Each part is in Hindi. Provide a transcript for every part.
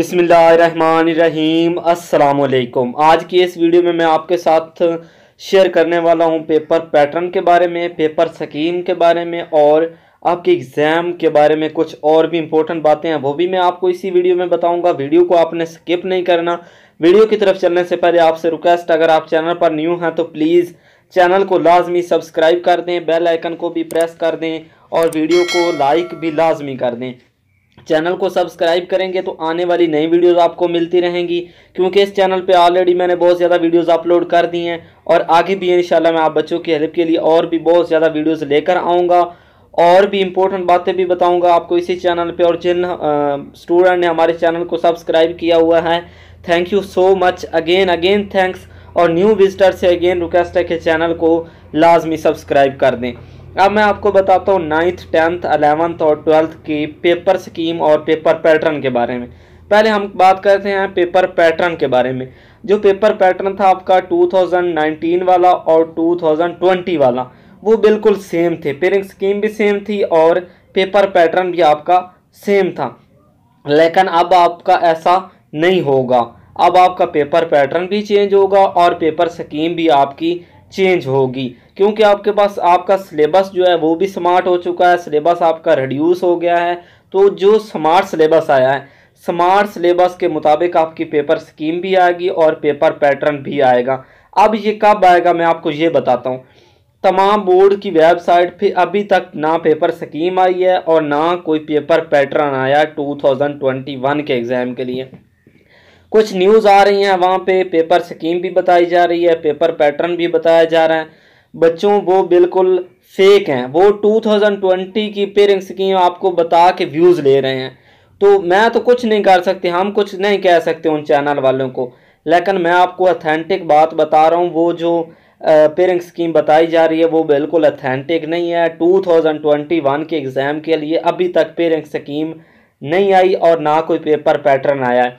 बिसमीम असलकुम आज की इस वीडियो में मैं आपके साथ शेयर करने वाला हूँ पेपर पैटर्न के बारे में पेपर स्कीम के बारे में और आपके एग्ज़ाम के बारे में कुछ और भी इम्पोर्टेंट बातें हैं वो भी मैं आपको इसी वीडियो में बताऊंगा वीडियो को आपने स्किप नहीं करना वीडियो की तरफ चलने से पहले आपसे रिक्वेस्ट अगर आप चैनल पर न्यू हैं तो प्लीज़ चैनल को लाजमी सब्सक्राइब कर दें बेल आइकन को भी प्रेस कर दें और वीडियो को लाइक भी लाजमी कर दें चैनल को सब्सक्राइब करेंगे तो आने वाली नई वीडियोज़ आपको मिलती रहेंगी क्योंकि इस चैनल पे ऑलरेडी मैंने बहुत ज़्यादा वीडियोज़ अपलोड कर दी हैं और आगे भी शाला मैं आप बच्चों की हेल्प के लिए और भी बहुत ज़्यादा वीडियोज़ लेकर आऊँगा और भी इम्पोर्टेंट बातें भी बताऊंगा आपको इसी चैनल पे और जिन स्टूडेंट ने हमारे चैनल को सब्सक्राइब किया हुआ है thank you so much again again thanks और न्यू विजिटर से अगेन रिक्वेस्ट है कि चैनल को लाजमी सब्सक्राइब कर दें अब मैं आपको बताता हूँ नाइन्थ टेंथ अलेवंथ और ट्वेल्थ की पेपर स्कीम और पेपर पैटर्न के बारे में पहले हम बात करते हैं पेपर पैटर्न के बारे में जो पेपर पैटर्न था आपका 2019 वाला और 2020 वाला वो बिल्कुल सेम थे पेरिंग स्कीम भी सेम थी और पेपर पैटर्न भी आपका सेम था लेकिन अब आपका ऐसा नहीं होगा अब आपका पेपर पैटर्न भी चेंज होगा और पेपर स्कीम भी आपकी चेंज होगी क्योंकि आपके पास आपका सिलेबस जो है वो भी स्मार्ट हो चुका है सिलेबस आपका रिड्यूस हो गया है तो जो स्मार्ट सिलेबस आया है स्मार्ट सिलेबस के मुताबिक आपकी पेपर स्कीम भी आएगी और पेपर पैटर्न भी आएगा अब ये कब आएगा मैं आपको ये बताता हूँ तमाम बोर्ड की वेबसाइट पे अभी तक ना पेपर स्कीम आई है और ना कोई पेपर पैटर्न आया 2021 के एग्ज़ाम के लिए कुछ न्यूज़ आ रही हैं वहाँ पे पेपर स्कीम भी बताई जा रही है पेपर पैटर्न भी बताया जा रहा है बच्चों वो बिल्कुल फेक हैं वो 2020 की पेरिंग स्कीम आपको बता के व्यूज़ ले रहे हैं तो मैं तो कुछ नहीं कर सकती हम कुछ नहीं कह सकते उन चैनल वालों को लेकिन मैं आपको अथेंटिक बात बता रहा हूँ वो जो पेरिंग स्कीम बताई जा रही है वो बिल्कुल अथेंटिक नहीं है टू के एग्ज़ाम के लिए अभी तक पेरिंग स्कीम नहीं आई और ना कोई पेपर पैटर्न आया है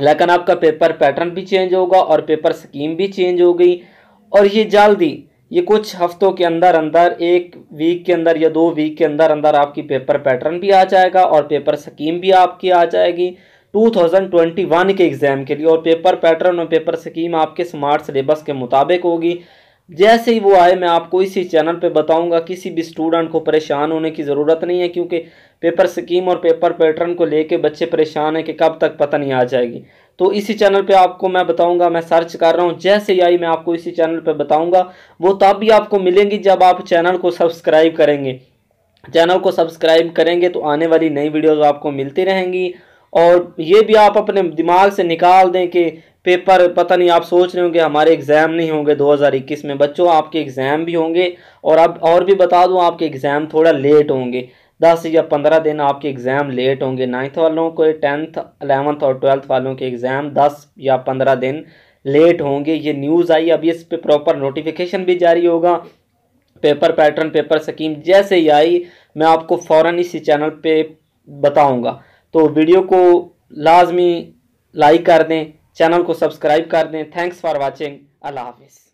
लेकिन आपका पेपर पैटर्न भी चेंज होगा और पेपर स्कीम भी चेंज हो गई और ये जल्दी ये कुछ हफ्तों के अंदर अंदर एक वीक के अंदर या दो वीक के अंदर अंदर आपकी पेपर पैटर्न भी आ जाएगा और पेपर स्कीम भी आपकी आ जाएगी 2021 के एग्ज़ाम के लिए और पेपर पैटर्न और पेपर स्कीम आपके स्मार्ट सिलेबस के मुताबिक होगी जैसे ही वो आए मैं आपको इसी चैनल पे बताऊंगा किसी भी स्टूडेंट को परेशान होने की ज़रूरत नहीं है क्योंकि पेपर स्कीम और पेपर पैटर्न को लेके बच्चे परेशान हैं कि कब तक पता नहीं आ जाएगी तो इसी चैनल पे आपको मैं बताऊंगा मैं सर्च कर रहा हूँ जैसे ही आई मैं आपको इसी चैनल पर बताऊँगा वो तब भी आपको मिलेंगी जब आप चैनल को सब्सक्राइब करेंगे चैनल को सब्सक्राइब करेंगे तो आने वाली नई वीडियोज़ आपको मिलती रहेंगी और ये भी आप अपने दिमाग से निकाल दें कि पेपर पता नहीं आप सोच रहे होंगे हमारे एग्ज़ाम नहीं होंगे 2021 में बच्चों आपके एग्ज़ाम भी होंगे और अब और भी बता दूं आपके एग्ज़ाम थोड़ा लेट होंगे दस या पंद्रह दिन आपके एग्ज़ाम लेट होंगे नाइन्थ वालों को टेंथ अलेवंथ और ट्वेल्थ वालों के एग्ज़ाम दस या पंद्रह दिन लेट होंगे ये न्यूज़ आई अभी इस पर प्रॉपर नोटिफिकेशन भी जारी होगा पेपर पैटर्न पेपर स्कीम जैसे ही आई मैं आपको फ़ौर इसी चैनल पर बताऊँगा तो वीडियो को लाजमी लाइक कर दें चैनल को सब्सक्राइब कर दें थैंक्स फॉर वॉचिंग अल्लाह हाफिज़